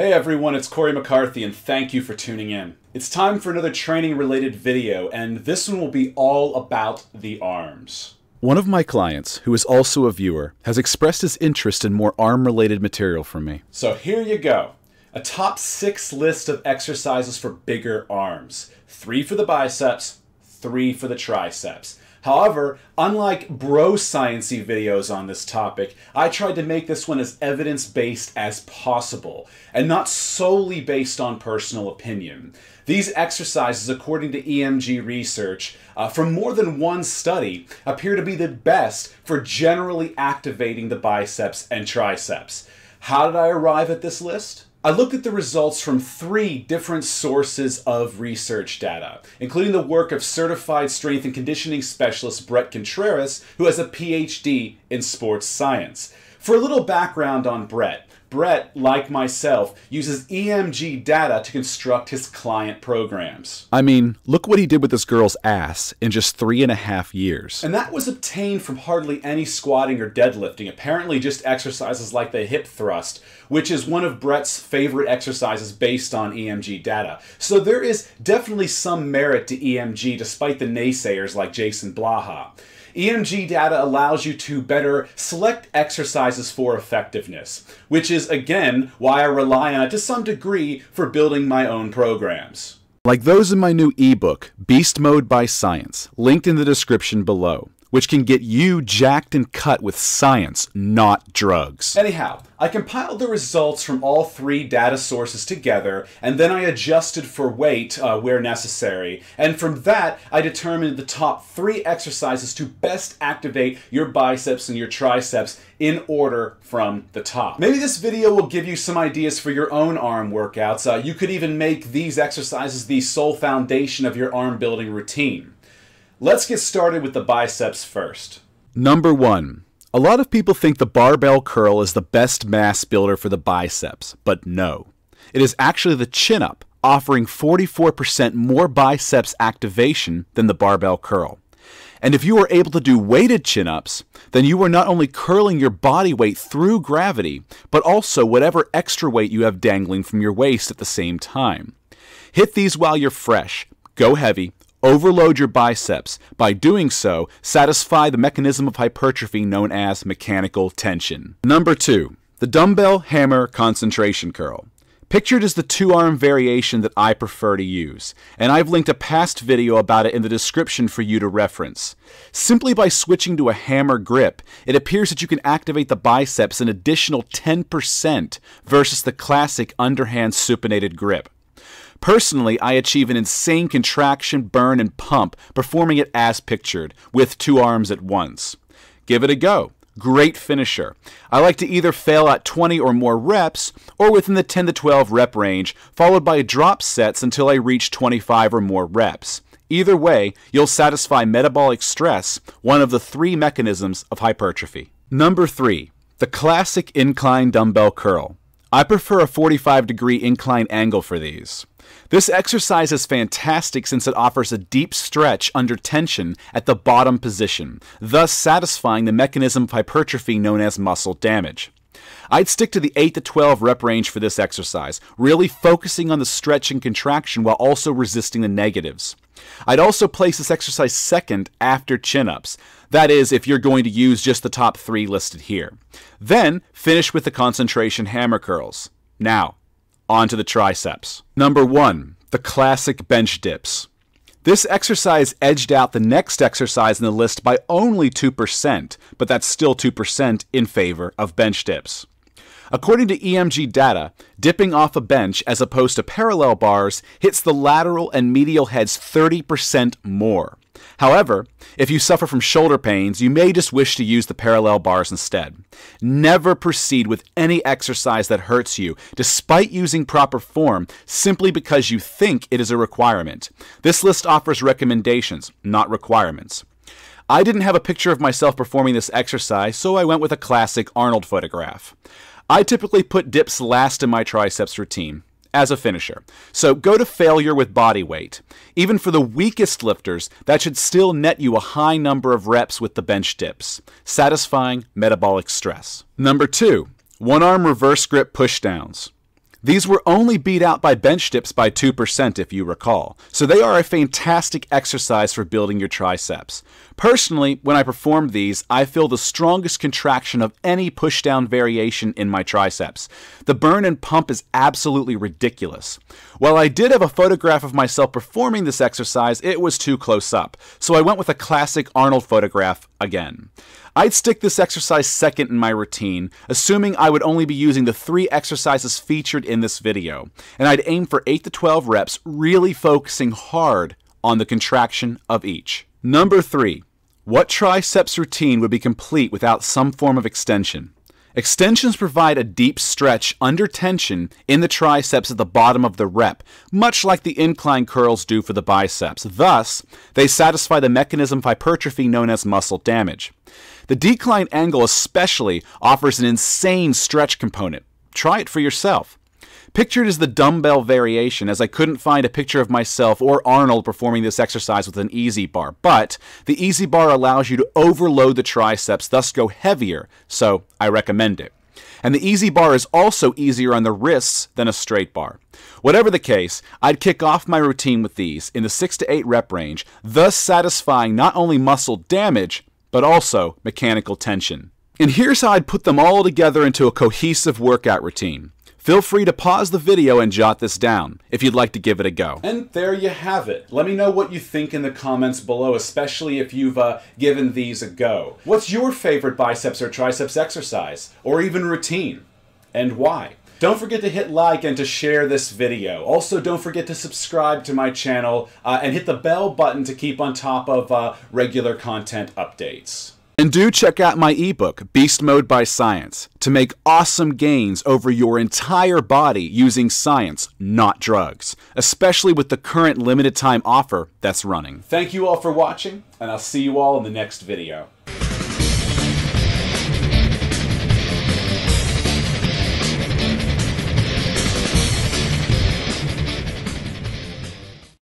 Hey everyone, it's Corey McCarthy and thank you for tuning in. It's time for another training related video and this one will be all about the arms. One of my clients, who is also a viewer, has expressed his interest in more arm related material from me. So here you go. A top six list of exercises for bigger arms. Three for the biceps, three for the triceps. However, unlike bro sciency videos on this topic, I tried to make this one as evidence-based as possible, and not solely based on personal opinion. These exercises, according to EMG research, uh, from more than one study, appear to be the best for generally activating the biceps and triceps. How did I arrive at this list? I looked at the results from three different sources of research data, including the work of certified strength and conditioning specialist Brett Contreras, who has a PhD in sports science. For a little background on Brett, Brett, like myself, uses EMG data to construct his client programs. I mean, look what he did with this girl's ass in just three and a half years. And that was obtained from hardly any squatting or deadlifting, apparently just exercises like the hip thrust, which is one of Brett's favorite exercises based on EMG data. So there is definitely some merit to EMG despite the naysayers like Jason Blaha. EMG data allows you to better select exercises for effectiveness, which is again why I rely on it to some degree for building my own programs. Like those in my new ebook, Beast Mode by Science, linked in the description below which can get you jacked and cut with science, not drugs. Anyhow, I compiled the results from all three data sources together, and then I adjusted for weight uh, where necessary. And from that, I determined the top three exercises to best activate your biceps and your triceps in order from the top. Maybe this video will give you some ideas for your own arm workouts. Uh, you could even make these exercises the sole foundation of your arm building routine. Let's get started with the biceps first. Number one, a lot of people think the barbell curl is the best mass builder for the biceps, but no. It is actually the chin up, offering 44% more biceps activation than the barbell curl. And if you are able to do weighted chin ups, then you are not only curling your body weight through gravity, but also whatever extra weight you have dangling from your waist at the same time. Hit these while you're fresh, go heavy, Overload your biceps. By doing so, satisfy the mechanism of hypertrophy known as mechanical tension. Number two, the dumbbell hammer concentration curl. Pictured is the two arm variation that I prefer to use, and I've linked a past video about it in the description for you to reference. Simply by switching to a hammer grip, it appears that you can activate the biceps an additional 10% versus the classic underhand supinated grip. Personally, I achieve an insane contraction, burn, and pump, performing it as pictured, with two arms at once. Give it a go. Great finisher. I like to either fail at 20 or more reps, or within the 10 to 12 rep range, followed by drop sets until I reach 25 or more reps. Either way, you'll satisfy metabolic stress, one of the three mechanisms of hypertrophy. Number 3. The classic incline dumbbell curl. I prefer a 45 degree incline angle for these. This exercise is fantastic since it offers a deep stretch under tension at the bottom position, thus satisfying the mechanism of hypertrophy known as muscle damage. I'd stick to the 8 to 12 rep range for this exercise, really focusing on the stretch and contraction while also resisting the negatives. I'd also place this exercise second after chin ups, that is, if you're going to use just the top three listed here. Then finish with the concentration hammer curls. Now, onto the triceps. Number one, the classic bench dips. This exercise edged out the next exercise in the list by only 2%, but that's still 2% in favor of bench dips. According to EMG data, dipping off a bench as opposed to parallel bars hits the lateral and medial heads 30% more. However, if you suffer from shoulder pains, you may just wish to use the parallel bars instead. Never proceed with any exercise that hurts you, despite using proper form, simply because you think it is a requirement. This list offers recommendations, not requirements. I didn't have a picture of myself performing this exercise, so I went with a classic Arnold photograph. I typically put dips last in my triceps routine as a finisher. So go to failure with body weight. Even for the weakest lifters, that should still net you a high number of reps with the bench dips, satisfying metabolic stress. Number two, one arm reverse grip pushdowns. These were only beat out by bench dips by 2%, if you recall, so they are a fantastic exercise for building your triceps. Personally, when I perform these, I feel the strongest contraction of any pushdown variation in my triceps. The burn and pump is absolutely ridiculous. While I did have a photograph of myself performing this exercise, it was too close up, so I went with a classic Arnold photograph again. I'd stick this exercise second in my routine, assuming I would only be using the three exercises featured in this video, and I'd aim for 8 to 12 reps, really focusing hard on the contraction of each. Number 3. What triceps routine would be complete without some form of extension? Extensions provide a deep stretch under tension in the triceps at the bottom of the rep, much like the incline curls do for the biceps. Thus, they satisfy the mechanism of hypertrophy known as muscle damage. The decline angle especially offers an insane stretch component. Try it for yourself. Pictured is the dumbbell variation, as I couldn't find a picture of myself or Arnold performing this exercise with an easy bar, but the easy bar allows you to overload the triceps, thus go heavier, so I recommend it. And the easy bar is also easier on the wrists than a straight bar. Whatever the case, I'd kick off my routine with these in the 6 to 8 rep range, thus satisfying not only muscle damage, but also mechanical tension. And here's how I'd put them all together into a cohesive workout routine. Feel free to pause the video and jot this down if you'd like to give it a go. And there you have it. Let me know what you think in the comments below, especially if you've uh, given these a go. What's your favorite biceps or triceps exercise, or even routine, and why? Don't forget to hit like and to share this video. Also, don't forget to subscribe to my channel uh, and hit the bell button to keep on top of uh, regular content updates. And do check out my ebook, Beast Mode by Science, to make awesome gains over your entire body using science, not drugs, especially with the current limited time offer that's running. Thank you all for watching, and I'll see you all in the next video.